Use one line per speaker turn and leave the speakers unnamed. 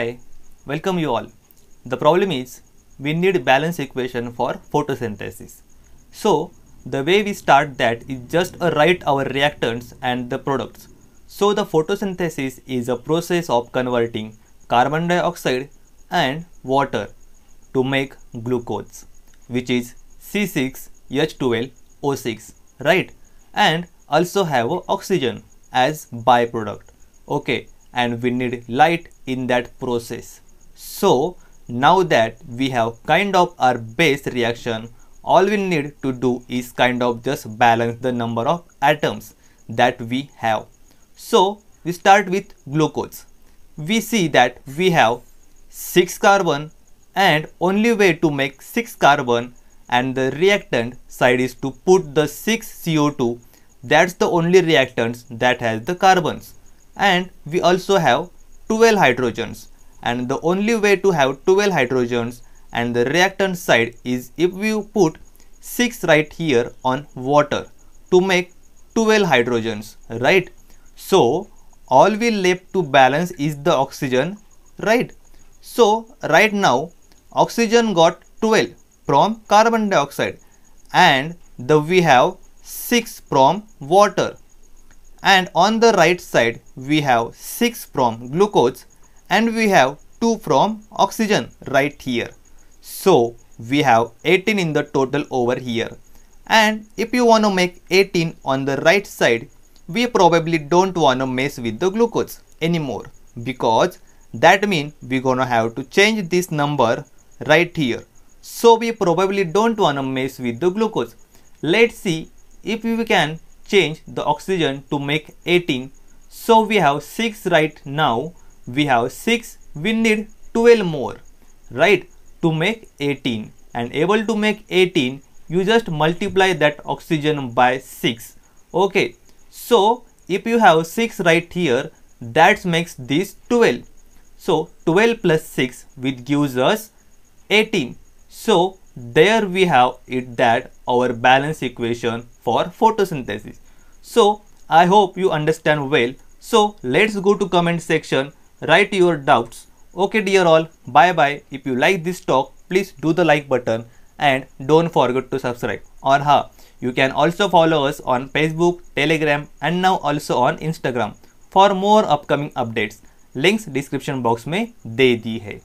Hi, welcome you all. The problem is we need balance equation for photosynthesis. So the way we start that is just uh, write our reactants and the products. So the photosynthesis is a process of converting carbon dioxide and water to make glucose which is C6H12O6 right and also have oxygen as byproduct. Okay and we need light in that process. So now that we have kind of our base reaction, all we need to do is kind of just balance the number of atoms that we have. So we start with glucose. We see that we have 6 carbon and only way to make 6 carbon and the reactant side is to put the 6 CO2 that's the only reactants that has the carbons and we also have 12 hydrogens and the only way to have 12 hydrogens and the reactant side is if you put 6 right here on water to make 12 hydrogens right so all we left to balance is the oxygen right so right now oxygen got 12 from carbon dioxide and the we have 6 from water and on the right side we have 6 from glucose and we have 2 from oxygen right here. So we have 18 in the total over here and if you want to make 18 on the right side we probably don't want to mess with the glucose anymore because that means we're gonna have to change this number right here so we probably don't wanna mess with the glucose let's see if we can change the oxygen to make 18. So we have 6 right now. We have 6. We need 12 more, right, to make 18. And able to make 18, you just multiply that oxygen by 6. Okay. So if you have 6 right here, that makes this 12. So 12 plus 6 which gives us 18. So there we have it that our balance equation for photosynthesis. So I hope you understand well. So let's go to comment section, write your doubts. Okay dear all, bye bye. If you like this talk, please do the like button and don't forget to subscribe. Or ha, you can also follow us on Facebook, Telegram and now also on Instagram for more upcoming updates. links description box mein de di hai